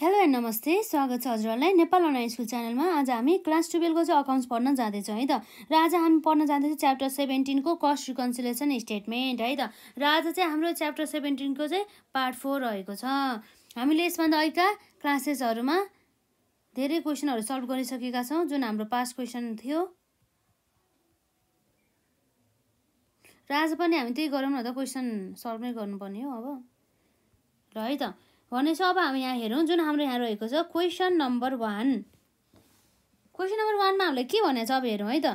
hello and नमस्ते स्वागत छ हजुरहरूलाई नेपाल अनलाइन स्कुल च्यानलमा आज हामी क्लास टुवेल्भको चाहिँ अकाउन्ट्स पढ्न जाँदैछौँ है त र आज हामी पढ्न जाँदैछौँ च्याप्टर सेभेन्टिनको कस्ट रिकन्सिलेसन स्टेटमेन्ट है त र आज चाहिँ हाम्रो च्याप्टर सेभेन्टिनको चाहिँ पार्ट फोर रहेको छ हामीले यसभन्दा अहिलेका क्लासेसहरूमा धेरै क्वेसनहरू सल्भ गरिसकेका छौँ जुन हाम्रो पास क्वेसन थियो र आज पनि हामी त्यही गरौँ न त क्वेसन सल्भ नै गर्नुपर्ने हो अब र है त भनेपछि अब हामी यहाँ हेरौँ जुन हाम्रो यहाँ रहेको छ question number one question number वानमा हामीलाई के भनेको छ अब हेरौँ है त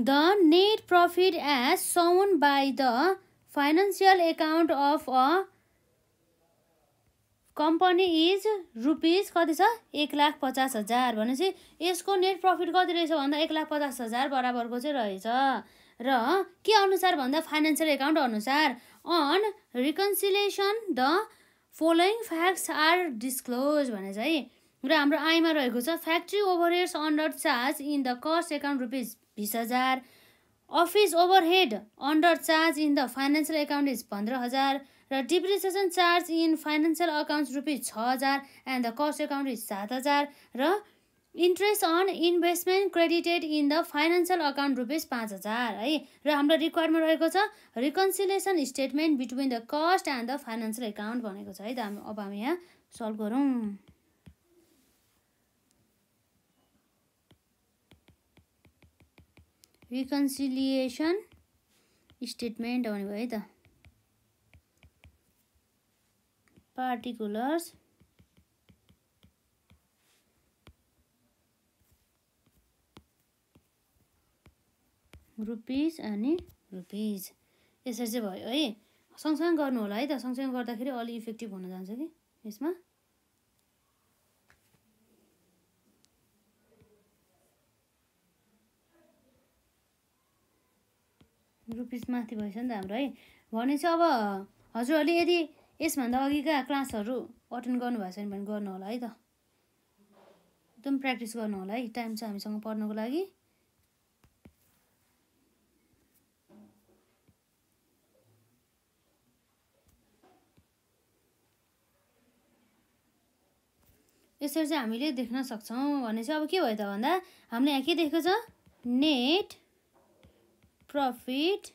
the net profit as shown by the financial account of a company is rupees कति छ एक लाख पचास हजार भनेपछि यसको नेट प्रफिट कति रहेछ भन्दा एक लाख पचास हजार बराबरको चाहिँ रहेछ र के अनुसार भन्दा फाइनेन्सियल एकाउन्ट अनुसार on reconciliation the following facts are disclose भने चाहिँ र हाम्रो आइमा रहेको छ factory overheads under charge in the cost account rupees बिस हजार office overhead under charge in the financial account is पन्ध्र हजार र depreciation charge in financial accounts rupees छ हजार and the cost account is सात हजार र interest on investment credited in the financial account rupees पाँच हजार है र हाम्रो रिक्वायरमेन्ट रहेको छ reconciliation statement between the cost and the financial account भनेको छ है त अब हामी यहाँ सल्भ गरौँ रिकन्सिलिएसन स्टेटमेन्ट भनेको है त पार्टिकुलर्स रुपिज अनि रुपिज यसरी चाहिँ भयो है सँगसँगै गर्नु होला है त सँगसँगै गर्दाखेरि अलि इफेक्टिभ हुन जान्छ कि यसमा रुपिज माथि भएछ नि त हाम्रो है भनेपछि अब हजुरहरूले यदि यसभन्दा अघिका क्लासहरू अटेन्ड गर्नुभएको छैन भने गर्नु होला है त एकदम प्र्याक्टिस गर्नु होला है टाइम छ हामीसँग पढ्नुको लागि यसरी चाहिँ हामीले देख्न सक्छौँ भने चाहिँ अब के भयो त भन्दा हामीले यहाँ के देखेको छ नेट प्रफिट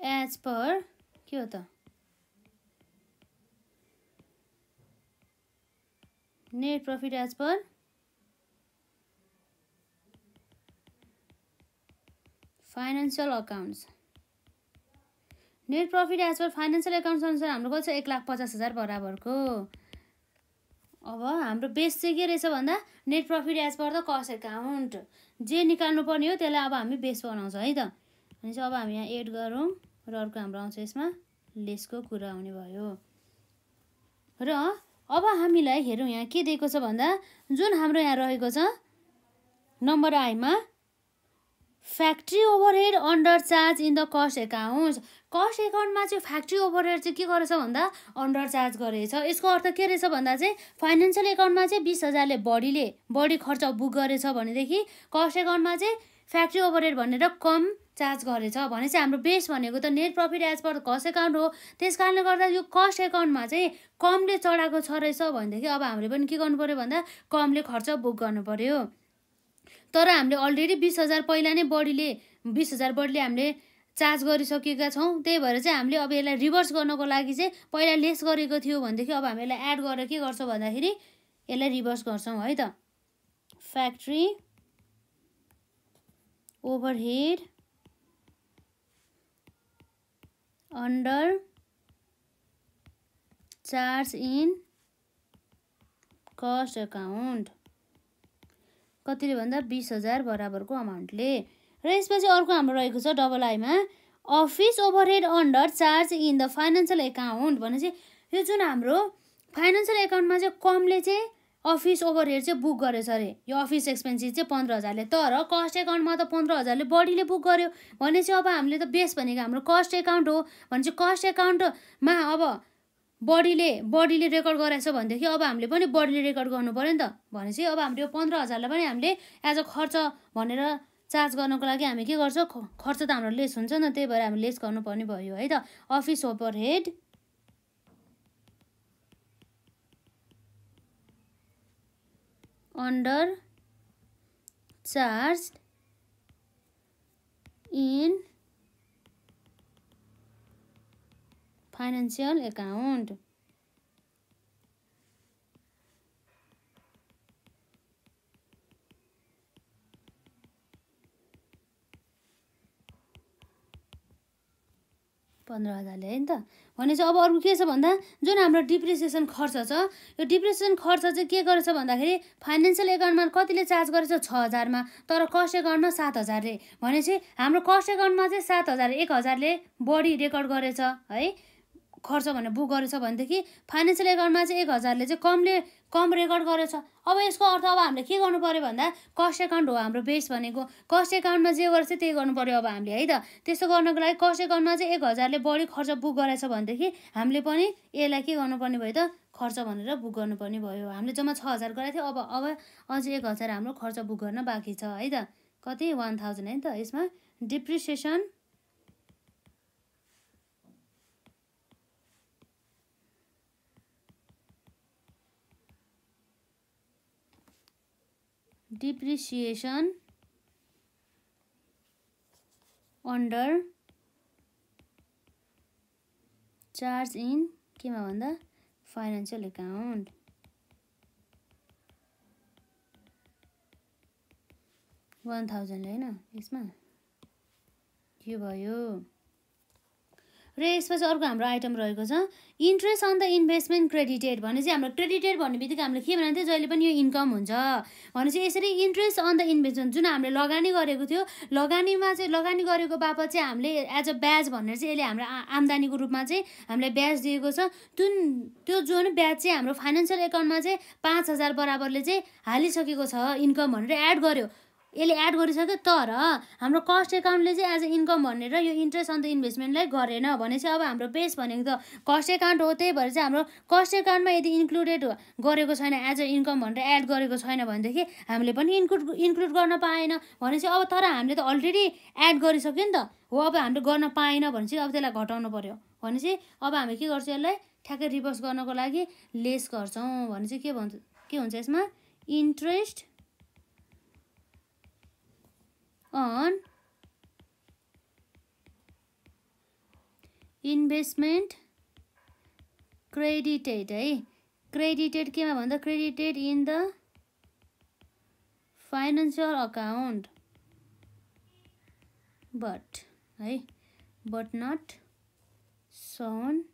एज पर के हो त net profit as per financial accounts net profit as per financial accounts अनुसार हाम्रो कति छ एक लाख पचास हजार बराबरको अब हाम्रो बेस चाहिँ के रहेछ भन्दा net profit as per the cost account जे निकाल्नुपर्ने हो त्यसलाई अब हामी बेस बनाउँछ है त अनि चाहिँ अब हामी यहाँ एड गरौँ र अर्को हाम्रो आउँछ यसमा लेसको कुरा आउने भयो र अब हामीलाई हेरौँ यहाँ के दिएको छ भन्दा जुन हाम्रो यहाँ रहेको छ नम्बर आईमा factory overhead under charge in the cost accounts cost एकाउन्टमा चाहिँ फ्याक्ट्री ओभरहेड चाहिँ के गरेछ भन्दा अन्डर चार्ज गरेछ यसको अर्थ के रहेछ भन्दा चाहिँ फाइनेन्सियल एकाउन्टमा चाहिँ बिस हजारले बढीले बढी खर्च बुक गरेछ भनेदेखि कस्ट एकाउन्टमा चाहिँ फ्याक्ट्री ओभरहेड भनेर कम चार्ज गरेछ भने चाहिँ हाम्रो बेस भनेको त net profit as per cost account हो त्यस कारणले गर्दा यो कस्ट एकाउन्टमा चाहिँ कमले चढाएको छ रहेछ भनेदेखि अब हामीले पनि के गर्नु पऱ्यो भन्दा कमले खर्च बुक गर्नु पऱ्यो तर हामीले अलरेडी बिस हजार पहिला नै बढीले बिस हजार बढीले हामीले चार्ज गरिसकेका छौँ त्यही भएर चाहिँ हामीले अब यसलाई रिभर्स गर्नको लागि चाहिँ पहिला लेस गरेको थियो भनेदेखि अब हामी यसलाई एड गरेर के गर्छौँ भन्दाखेरि यसलाई रिभर्स गर्छौँ है त factory overhead under charge in cost account कतिले भन्दा बिस हजार बराबरको अमाउन्टले र यसपछि अर्को हाम्रो रहेको छ डबल आईमा office overhead under charge in the financial account भनेपछि यो जुन हाम्रो फाइनेन्सियल एकाउन्टमा चाहिँ कमले चाहिँ अफिस ओभरहेड चाहिँ बुक गरेछ अरे यो अफिस एक्सपेन्सिस चाहिँ पन्ध्र हजारले तर कस्ट एकाउन्टमा त पन्ध्र हजारले बढीले बुक गर्यो भने चाहिँ अब हामीले त बेस भनेको हाम्रो कस्ट एकाउन्ट हो भने चाहिँ कस्ट एकाउन्टमा अब बडीले बडीले रेकर्ड गराएछ भनेदेखि अब हामीले पनि बडीले रेकर्ड गर्नु पऱ्यो नि त भनेपछि अब हाम्रो यो पन्ध्र हजारलाई पनि हामीले एज अ खर्च भनेर चार्ज गर्नको लागि हामी के गर्छौँ खर्च त हाम्रो लेस हुन्छ नि त त्यही भएर हामी लेस गर्नुपर्ने भयो है त office overhead under charge in financial account पन्ध्र हजारले है नि त भनेपछि अब अर्को के छ भन्दा जुन हाम्रो डिप्रिसिएसन खर्च छ यो डिप्रिसिएसन खर्च चाहिँ के गरेछ भन्दाखेरि फाइनेन्सियल एकाउन्टमा कतिले चार्ज गरेछ छ हजारमा तर कस्ट एकाउन्टमा सात हजारले भनेपछि हाम्रो कस्ट एकाउन्टमा चाहिँ सात हजार एक हजारले बढी रेकर्ड गरेछ है खर्च भनेर बुक गरेछ भनेदेखि फाइनेन्सियल एकाउन्टमा चाहिँ एक हजारले चाहिँ कमले कम रेकर्ड गरेछ अब यसको अर्थ अब हामीले के गर्नु पऱ्यो भन्दा कस्ट एकाउन्ट हो हाम्रो बेस भनेको कस्ट एकाउन्टमा जे गर्छ त्यही गर्नु पऱ्यो अब हामीले है त त्यस्तो गर्नको लागि कस्ट एकाउन्टमा चाहिँ एक हजारले बढी खर्च बुक गराएछ भनेदेखि हामीले पनि यसलाई के गर्नुपर्ने भयो त खर्च भनेर बुक गर्नुपर्ने भयो हामीले जम्मा छ हजार गराएको थियो अब अब अझै एक हजार हाम्रो खर्च बुक गर्न बाँकी छ है त कति वान थाउजन्ड है त यसमा depreciation depreciation under charge in केमा भन्दा फाइनेन्सियल एकाउन्ट वान थाउजन्ड होइन यसमा यो भयो र यसपछि अर्को हाम्रो आइटम रहेको छ interest on the investment credited भने चाहिँ हाम्रो क्रेडिटेड भन्ने बित्तिकै हामीले के भनेको थियो जहिले पनि यो इन्कम हुन्छ भनेपछि यसरी इन्ट्रेस्ट अन द इन्भेस्टमेन्ट जुन हामीले लगानी गरेको थियो लगानीमा चाहिँ लगानी गरेको बापत चाहिँ हामीले एज अ ब्याज भनेर चाहिँ यसले हाम्रो आम्दानीको रूपमा चाहिँ हामीलाई ब्याज दिएको छ जुन त्यो जुन ब्याज चाहिँ हाम्रो फाइनेन्सियल एकाउन्टमा चाहिँ पाँच हजार बराबरले चाहिँ हालिसकेको छ इन्कम भनेर एड गर्यो यसले एड गरिसक्यो तर हाम्रो कस्ट एकाउन्टले चाहिँ एज अ इन्कम भनेर यो इन्ट्रेस्ट अन द इन्भेस्टमेन्टलाई गरेन भने चाहिँ अब हाम्रो बेस भनेको त कस्ट एकाउन्ट हो त्यही भएर चाहिँ हाम्रो कस्ट एकाउन्टमा यदि इन्क्लुडेड गरेको छैन एज अ इन्कम भनेर एड गरेको छैन भनेदेखि हामीले पनि इन्क्लुड इन्क्लुड गर्न पाएन भने चाहिँ अब तर हामीले त अलरेडी एड गरिसक्यो नि त हो अब हामीले गर्न पाएन भने चाहिँ अब त्यसलाई घटाउनु पऱ्यो भने चाहिँ अब हामी के गर्छौँ यसलाई ठ्याक्कै रिभर्स गर्नको लागि लेस गर्छौँ भने चाहिँ के भन्छ के हुन्छ यसमा इन्ट्रेस्ट on इन्भेस्टमेन्ट क्रेडिटेड है क्रेडिटेड केमा भन्दा credited in the financial account but है but not shown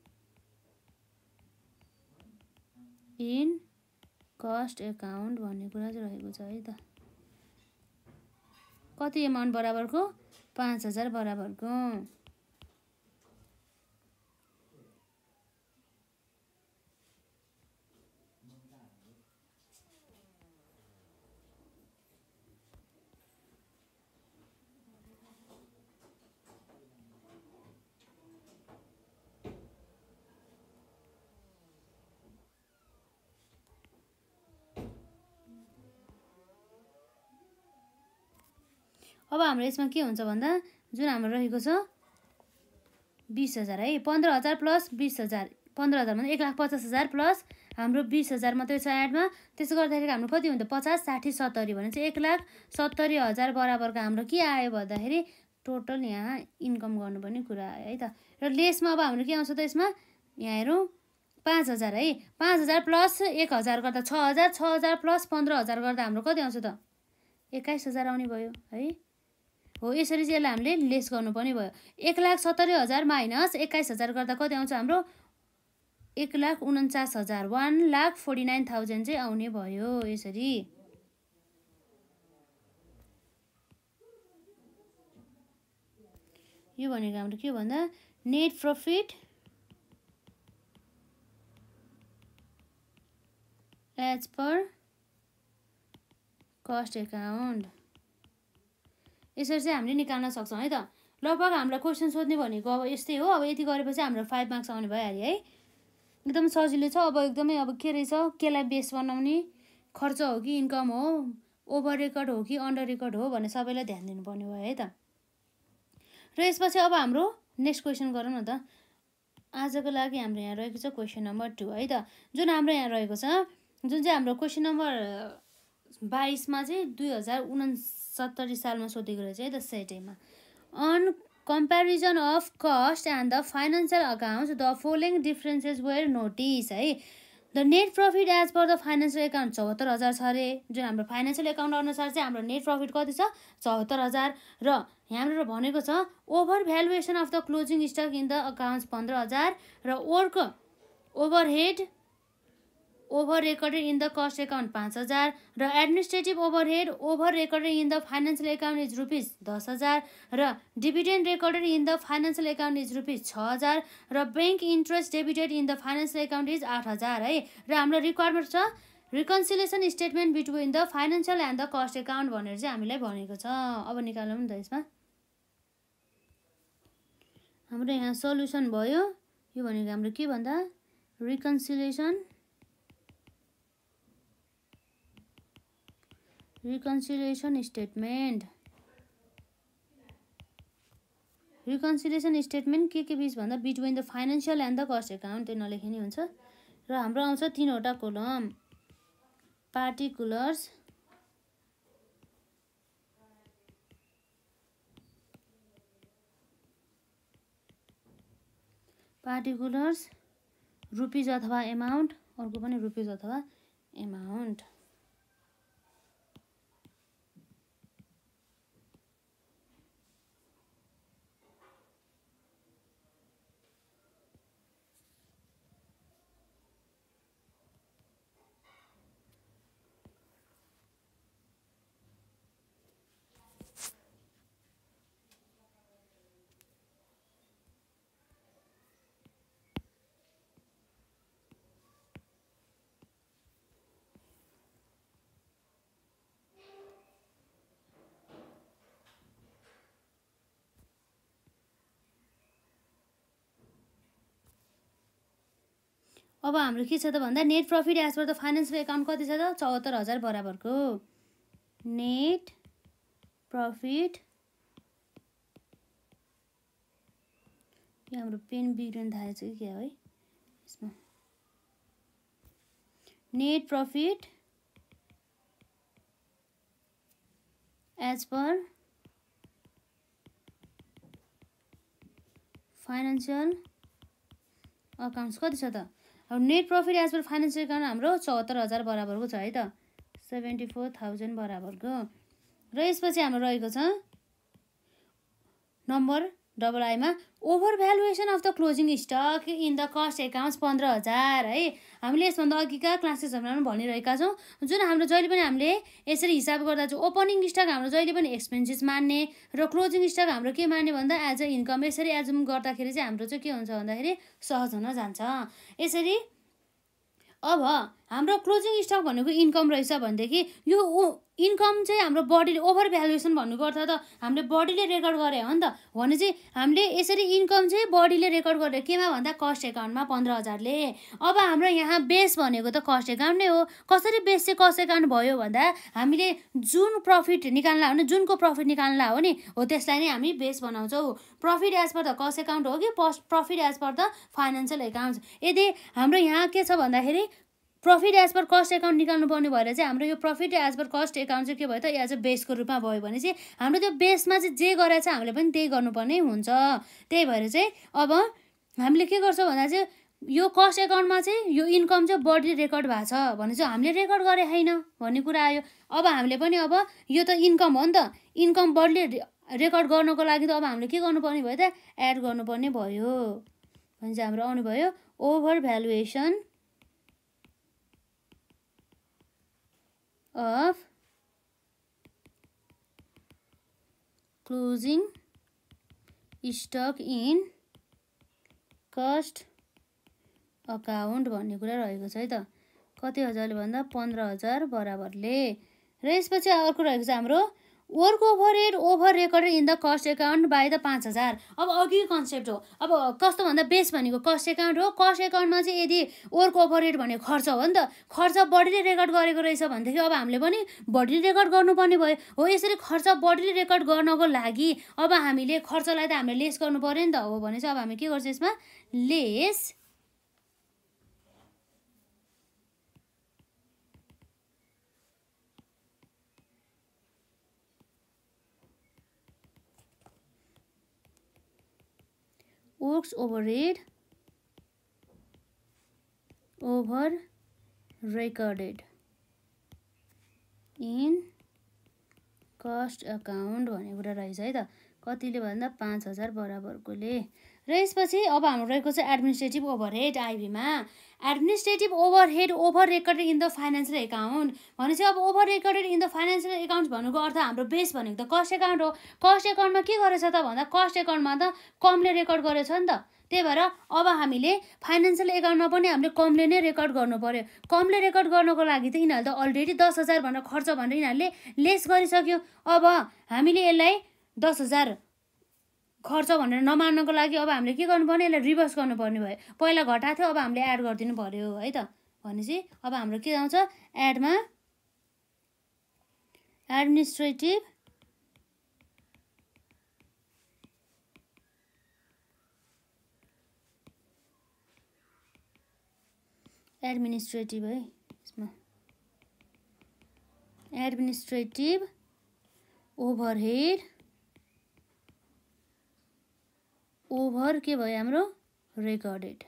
in cost account भन्ने कुरा चाहिँ रहेको छ है त कति एमाउन्ट बराबरको पाँच हजार बराबरको अब हाम्रो यसमा के हुन्छ भन्दा जुन हाम्रो रहेको छ बिस हजार है पन्ध्र हजार प्लस बिस हजार पन्ध्र हजार भन्दा एक लाख पचास हजार प्लस हाम्रो बिस हजार मात्रै छ एडमा त्यसो गर्दाखेरि हाम्रो कति हुन्छ पचास साठी सत्तरी भने चाहिँ एक लाख सत्तरी हजार बराबरको हाम्रो के आयो भन्दाखेरि टोटल यहाँ इन्कम गर्नुपर्ने कुरा आयो है त र लेसमा अब हाम्रो के आउँछ त यसमा यहाँ हेरौँ पाँच हजार है पाँच हजार प्लस एक हजार गर्दा छ हजार छ हजार प्लस पन्ध्र हजार गर्दा हाम्रो कति आउँछ त एक्काइस हजार आउने भयो है हो यसरी चाहिँ यसलाई हामीले लेस गर्नुपर्ने भयो एक लाख सत्तरी हजार माइनस एक्काइस हजार गर्दा कति आउँछ हाम्रो एक लाख उन्चास हजार one lakh forty nine thousand चाहिँ आउने भयो यसरी यो भनेको हाम्रो के भन्दा net profit as per cost account यसरी चाहिँ हामीले निकाल्न सक्छौँ है त लगभग हामीलाई क्वेसन सोध्ने भनेको अब यस्तै हो अब यति गरेपछि हाम्रो फाइभ मार्क्स आउने भइहाल्यो है एकदम सजिलो छ अब एकदमै अब के रहेछ केलाई बेस बनाउने खर्च हो कि इन्कम हो ओभर रेकर्ड हो कि अन्डर रेकर्ड हो भनेर सबैलाई ध्यान दिनुपर्ने भयो है त र यसपछि अब हाम्रो नेक्स्ट क्वेसन गरौँ न त आजको लागि हाम्रो यहाँ रहेको छ क्वेसन नम्बर टू है त जुन हाम्रो यहाँ रहेको छ जुन चाहिँ हाम्रो क्वेसन नम्बर बाइसमा चाहिँ दुई हजार उनासत्तरी सालमा सोधेको रहेछ है त सेटेमा on comparison of cost and the financial account the following differences were notice है the net profit as per the financial account चौहत्तर हजार छ अरे जुन हाम्रो फाइनेन्सियल एकाउन्ट अनुसार चाहिँ हाम्रो नेट प्रफिट कति छ चौहत्तर हजार र हाम्रो भनेको छ over valuation of the closing stock in the accounts पन्ध्र हजार र works overhead over recorded in the cost account पाँच हजार र administrative overhead over recorded in the financial account is rupees दस हजार र dividend recorded in the financial account is rupees छ हजार र bank interest debited in the financial account is आठ हजार है र हाम्रो रिक्वायरमेन्ट छ reconciliation statement between the financial and the cost account भनेर चाहिँ हामीलाई भनेको छ अब निकालौँ नि त यसमा हाम्रो यहाँ सल्युसन भयो यो भनेको हाम्रो के भन्दा reconciliation reconciliation statement reconciliation statement के के बिच भन्दा between the financial and the cost account त्यो नलेखे नि हुन्छ र हाम्रो आउँछ तिनवटा कोलम पार्टिकुलर्स पार्टिकुलर्स रुपिज अथवा एमाउन्ट अर्को पनि रुपिज अथवा एमाउन्ट अब हाम्रो के छ त भन्दा net profit as per the financial account कति छ त चौहत्तर हजार बराबरको नेट प्रफिट यो हाम्रो पेन बिग्रिनु थालेको छ कि क्या है यसमा net profit as per financial accounts कति छ त अब net profit as per financial account हाम्रो चौहत्तर हजार बराबरको छ है त सेभेन्टी फोर थाउजन्ड बराबरको र यसपछि हाम्रो रहेको छ नम्बर डबल आईमा over valuation of the closing stock in the cost accounts पन्ध्र हजार है हामीले यसभन्दा अघिका क्लासेसहरूमा पनि भनिरहेका छौँ जुन हाम्रो जहिले पनि हामीले यसरी हिसाब गर्दा चाहिँ ओपनिङ स्टक हाम्रो जहिले पनि एक्सपेन्सेस मान्ने र क्लोजिङ स्टक हाम्रो के मान्ने भन्दा एज अ इन्कम यसरी एज गर्दाखेरि चाहिँ हाम्रो चाहिँ के हुन्छ भन्दाखेरि सहज हुन जान्छ यसरी अब हाम्रो क्लोजिङ स्टक भनेको इन्कम रहेछ भनेदेखि यो इन्कम चाहिँ हाम्रो बडीले ओभर भ्यालुएसन भन्नुपर्छ त हामीले बडीले रेकर्ड गरे हो नि त भने चाहिँ हामीले यसरी इन्कम चाहिँ बडीले रेकर्ड गरेर केमा भन्दा कस्ट एकाउन्टमा पन्ध्र हजारले अब हाम्रो यहाँ बेस भनेको त कस्ट एकाउन्ट नै हो कसरी बेस चाहिँ कस्ट एकाउन्ट भयो भन्दा हामीले जुन प्रफिट निकाल्ला हो नि जुनको प्रफिट निकाल्ला हो नि हो त्यसलाई नै हामी बेस बनाउँछौँ profit as per the cost account हो कि profit as per the financial account यदि हाम्रो यहाँ के छ भन्दाखेरि profit as per cost account निकाल्नु पर्ने भएर चाहिँ हाम्रो यो profit as per cost account चाहिँ के भयो त एज अ बेसको रूपमा भयो भने चाहिँ हाम्रो त्यो बेसमा चाहिँ जे गरेर चाहिँ हामीले पनि त्यही गर्नुपर्ने हुन्छ त्यही भएर चाहिँ अब हामीले के गर्छौँ भन्दा चाहिँ यो कस्ट एकाउन्टमा चाहिँ यो इन्कम चाहिँ बढी रेकर्ड भएको छ भने चाहिँ हामीले रेकर्ड गरे होइन भन्ने कुरा आयो अब हामीले पनि अब यो त इन्कम हो नि त इन्कम बढी रेकर्ड गर्नको लागि त अब हामीले के गर्नुपर्ने भयो त एड गर्नुपर्ने भयो भने चाहिँ हाम्रो आउनुभयो over valuation of closing stock in cost account भन्ने कुरा रहेको छ है त कति हजारले भन्दा पन्ध्र हजार बराबरले र यसपछि अर्को रहेको छ हाम्रो work overhead over recorded in the cost account by the पाँच हजार अब अघि कन्सेप्ट हो अब कस्तो भन्दा बेस भनेको कस्ट एकाउन्ट हो कस्ट एकाउन्टमा चाहिँ यदि वर्क ओभर एड भनेको खर्च हो नि त खर्च बढीले रेकर्ड गरेको रहेछ भनेदेखि अब हामीले पनि बढीले रेकर्ड गर्नुपर्ने भयो हो यसरी खर्च बढीले रेकर्ड गर्नको लागि अब हामीले खर्चलाई त हामीले लेस गर्नु पऱ्यो नि त हो भने चाहिँ अब हामी के गर्छौँ यसमा less over overhead over recorded in cost account भन्ने कुरा रहेछ है त कतिले भन्दा पाँच हजार बराबरकोले र यसपछि अब हाम्रो रहेको छ एडमिनिस्ट्रेटिभ ओभरहेड आइबीमा administrative overhead over recorded in the financial account भनेपछि अब over recorded in the financial account भन्नुको अर्थ हाम्रो बेस भनेको त कस्ट एकाउन्ट हो कस्ट एकाउन्टमा के गरेछ त भन्दा कस्ट एकाउन्टमा त कमले रेकर्ड गरेछ नि त त्यही भएर अब हामीले फाइनेन्सियल एकाउन्टमा पनि हामीले कमले नै रेकर्ड गर्नु पऱ्यो कमले रेकर्ड गर्नुको लागि त यिनीहरूले त अलरेडी दस हजार भनेर खर्च भनेर यिनीहरूले लेस गरिसक्यो अब हामीले यसलाई दस हजार खर्च भनेर नमान्नको लागि अब हामीले के गर्नुपर्ने यसलाई रिभर्स गर्नुपर्ने भयो पहिला घटाएको थियो अब हामीले एड गरिदिनु पऱ्यो है त भनेपछि अब हाम्रो के आउँछ एडमा एडमिनिस्ट्रेटिभ एडमिनिस्ट्रेटिभ है यसमा एडमिनिस्ट्रेटिभ ओभरहेड ओभर के भयो हाम्रो recorded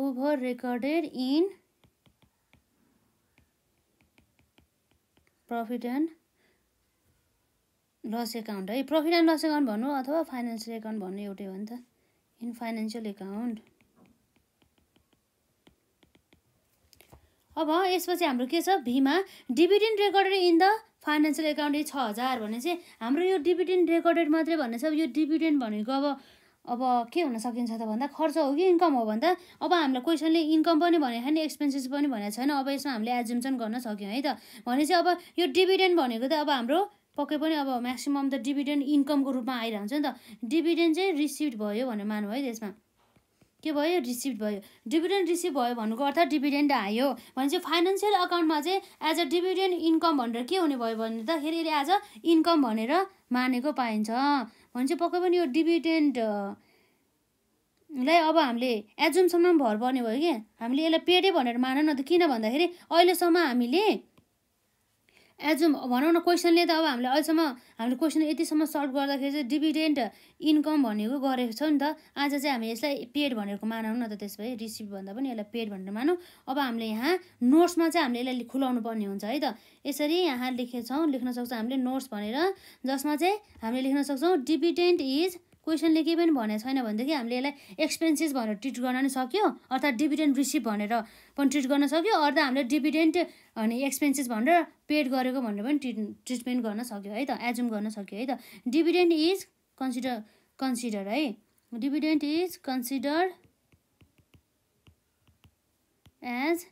over recorded in profit and loss account है प्रफिट एन्ड लस एकाउन्ट भन्नु अथवा फाइनेन्सियल एकाउन्ट भन्नु एउटै हो नि त इन फाइनेन्सियल एकाउन्ट अब यसपछि हाम्रो के छ भिमा dividend recorded in the financial account छ हजार भने चाहिँ हाम्रो यो डिभिडेन्ड रेकर्डेड मात्रै भन्ने छ यो डिभिडेन्ड भनेको अब अब के हुन सकिन्छ त भन्दा खर्च हो कि इन्कम हो भन्दा अब हामीलाई क्वेसनले इन्कम पनि भनेको छैन एक्सपेन्सेस पनि भनेको छैन अब यसमा हामीले एजुम्सन गर्न सक्यौँ है त भनेपछि अब यो डिभिडेन्ड भनेको त अब हाम्रो पक्कै पनि अब म्याक्सिमम् त डिभिडेन्ड इन्कमको रूपमा आइरहन्छ नि त डिभिडेन्ड चाहिँ रिसिभ भयो भनेर मान्नु है त्यसमा के भयो रिसिभ भयो डिभिडेन्ट रिसिभ भयो भन्नुको अर्थ डिभिडेन्ट आयो भने चाहिँ फाइनेन्सियल अकाउन्टमा चाहिँ एज अ डिभिडेन्ट इन्कम भनेर के हुने भयो भने फेरि यसले एज अ इन्कम भनेर मानेको पाइन्छ भने चाहिँ पक्कै पनि यो डिभिडेन्ट लाई अब हामीले एजुमसम्म भर पर्ने भयो कि हामीले यसलाई पेडे भनेर मानौँ न त किन भन्दाखेरि अहिलेसम्म हामीले एज भनौँ न क्वेसनले त अब हामीले अहिलेसम्म हामीले क्वेसन यतिसम्म सल्भ गर्दाखेरि चाहिँ डिभिडेन्ट इन्कम भनेको गरेको छ नि त आज चाहिँ हामी यसलाई पेड भनेर मानौँ न त त्यस भए रिसिभ भन्दा पनि यसलाई पेड भनेर मानौँ अब हामीले यहाँ नोट्समा चाहिँ हामीले यसलाई खुलाउनु पर्ने हुन्छ है त यसरी यहाँ लेखेछौँ लेख्न सक्छौँ हामीले नोट्स भनेर जसमा चाहिँ हामीले लेख्न सक्छौँ डिभिडेन्ट इज क्वेसनले केही पनि भनेको छैन भनेदेखि हामीले यसलाई एक्सपेन्सेस भनेर ट्रिट गर्न नि सक्यो अर्थात् डिभिडेन्ड रिसिभ भनेर पनि ट्रिट गर्न सक्यो अर्थ हामीले डिभिडेन्ट अनि एक्सपेन्सेस भनेर पेड गरेको भनेर पनि ट्रिट ट्रिटमेन्ट गर्न सक्यो है त एजुम गर्न सक्यो है त डिभिडेन्ट इज कन्सिडर कन्सिडर है dividend is consider as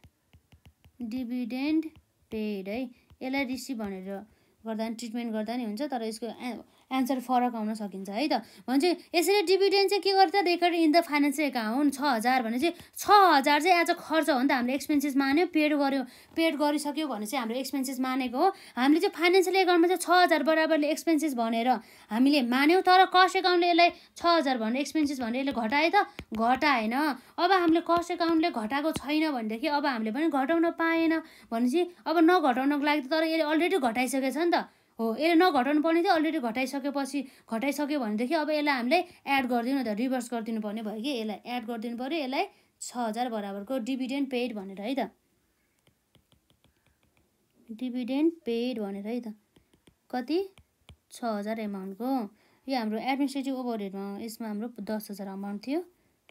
dividend paid है यसलाई रिसिभ भनेर गर्दा नि ट्रिटमेन्ट गर्दा नि हुन्छ तर यसको एन्सर फरक आउन सकिन्छ है त भन्छ यसरी डिभिडेन्ड चाहिँ के गर्छ record in the financial account छ हजार भने चाहिँ छ हजार चाहिँ एज अ खर्च हो नि त हामीले एक्सपेन्सेस मान्यो पेड गऱ्यो पेड गरिसक्यो भने चाहिँ हाम्रो एक्सपेन्सेस मानेको हो हामीले चाहिँ फाइनेन्सियल एकाउन्टमा चाहिँ छ हजार बराबरले एक्सपेन्सेस भनेर हामीले मान्यौँ तर कस्ट एकाउन्टले यसलाई छ हजार भनेर एक्सपेन्सेस भनेर यसले घटाए त घटाएन अब हामीले कस्ट एकाउन्टले घटाएको छैन भनेदेखि अब हामीले पनि घटाउन पाएन भनेपछि अब नघटाउनको लागि त तर यसले अलरेडी घटाइसकेछ नि त हो यसले नघटाउनु पर्ने थियो अलरेडी घटाइसकेपछि घटाइसक्यो भनेदेखि अब यसलाई हामीले एड गरिदिनु त रिभर्स गरिदिनु पर्ने भयो कि यसलाई एड गरिदिनु पऱ्यो यसलाई छ हजार बराबरको डिभिडेन्ड पेड भनेर है त डिभिडेन्ड पेड भनेर है त कति छ हजार एमाउन्टको यो हाम्रो एडमिनिस्ट्रेटिभ ओभरहेडमा यसमा हाम्रो दस हजार अमाउन्ट थियो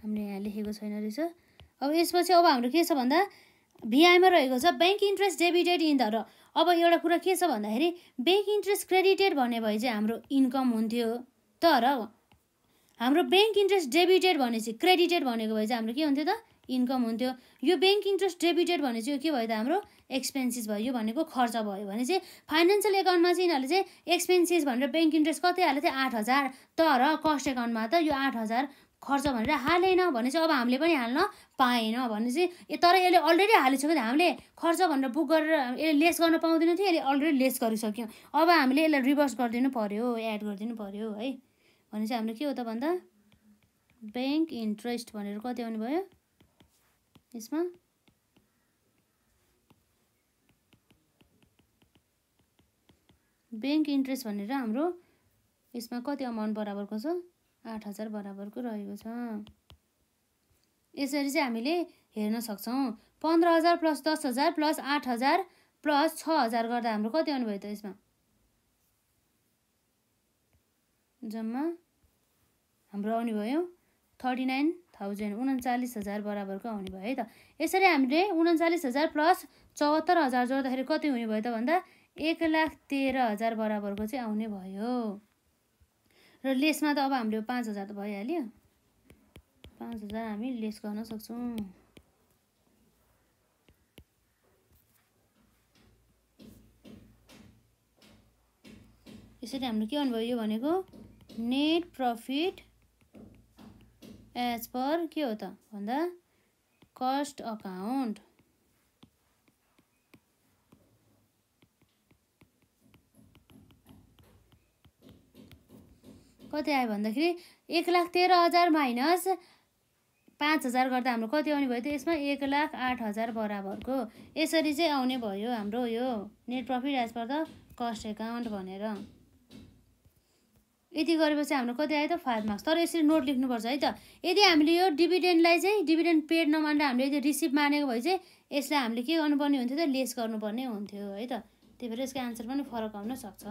हामीले यहाँ लेखेको छैन रहेछ अब यसपछि अब हाम्रो के छ भन्दा भिआईमा रहेको छ bank interest debited in the र अब एउटा कुरा के छ भन्दाखेरि ब्याङ्क इन्ट्रेस्ट क्रेडिटेड भन्ने भए चाहिँ हाम्रो इन्कम हुन्थ्यो तर हाम्रो ब्याङ्क इन्ट्रेस्ट डेबिटेड भने चाहिँ क्रेडिटेड भनेको भए चाहिँ हाम्रो के हुन्थ्यो त इन्कम हुन्थ्यो यो ब्याङ्क इन्ट्रेस्ट डेबिटेड भने चाहिँ के भयो त हाम्रो एक्सपेन्सिस भयो यो भनेको खर्च भयो भने चाहिँ फाइनेन्सियल एकाउन्टमा चाहिँ यिनीहरूले चाहिँ एक्सपेन्सिस भनेर ब्याङ्क इन्ट्रेस्ट कति हालेको थियो आठ हजार तर कस्ट एकाउन्टमा त यो आठ हजार खर्च भनेर हालेन भने चाहिँ अब हामीले पनि हाल्न पाएन भने चाहिँ तर यसले अलरेडी हालिसक्यो हामीले खर्च भनेर बुक गरेर यसले लेस गर्न पाउँदैन थियो यसले अलरेडी लेस गरिसक्यौँ अब हामीले यसलाई रिभर्स गरिदिनु पऱ्यो एड गरिदिनु पऱ्यो है भने चाहिँ हाम्रो के हो त भन्दा ब्याङ्क इन्ट्रेस्ट भनेर कति आउनु भयो यसमा ब्याङ्क इन्ट्रेस्ट भनेर हाम्रो यसमा कति अमाउन्ट बराबरको छ आठ हजार बराबरको रहेको छ यसरी चाहिँ हामीले हेर्न सक्छौँ पन्ध्र हजार प्लस दस हजार प्लस आठ हजार प्लस छ हजार गर्दा हाम्रो कति आउनुभयो त यसमा जम्मा हाम्रो आउने भयो थर्टी नाइन थाउजन्ड उन्चालिस हजार बराबरको आउने भयो है त यसरी हामीले उन्चालिस हजार प्लस चौहत्तर हजार जोड्दाखेरि कति हुने भयो त भन्दा एक लाख तेह्र हजार बराबरको चाहिँ आउने भयो र लेसमा त अब हामीले पाँच हजार त भइहाल्यो पाँच हजार हामी लेस गर्न सक्छौँ यसरी हाम्रो के गर्नुभयो यो भनेको नेट प्रफिट एज पर के हो त भन्दा कस्ट अकाउन्ट कति आयो भन्दाखेरि एक लाख तेह्र हजार माइनस पाँच हजार गर्दा हाम्रो कति आउने भयो त यसमा एक लाख आठ हजार बराबरको यसरी चाहिँ आउने भयो हाम्रो यो net profit as per the cost account भनेर यति गरेपछि हाम्रो कति आयो त फाइभ मार्क्स तर यसरी नोट लेख्नुपर्छ है त यदि हामीले यो डिभिडेन्डलाई चाहिँ डिभिडेन्ड पेड नमानेर हामीले यदि रिसिभ मानेको भए चाहिँ यसलाई हामीले के गर्नुपर्ने हुन्थ्यो त लेस गर्नुपर्ने हुन्थ्यो है त त्यही भएर यसको आन्सर पनि फरक आउन सक्छ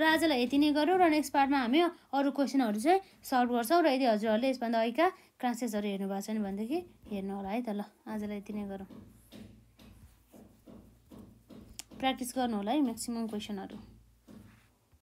र आजलाई यति नै गरौँ र नेक्स्ट पार्टमा हामी अरू क्वेसनहरू चाहिँ सल्भ गर्छौँ र यदि हजुरहरूले यसभन्दा अहिका क्लासेसहरू हेर्नु भएको छैन भनेदेखि हेर्नु होला है त ल आजलाई यति नै गरौँ प्र्याक्टिस गर्नु होला है म्याक्सिमम् क्वेसनहरू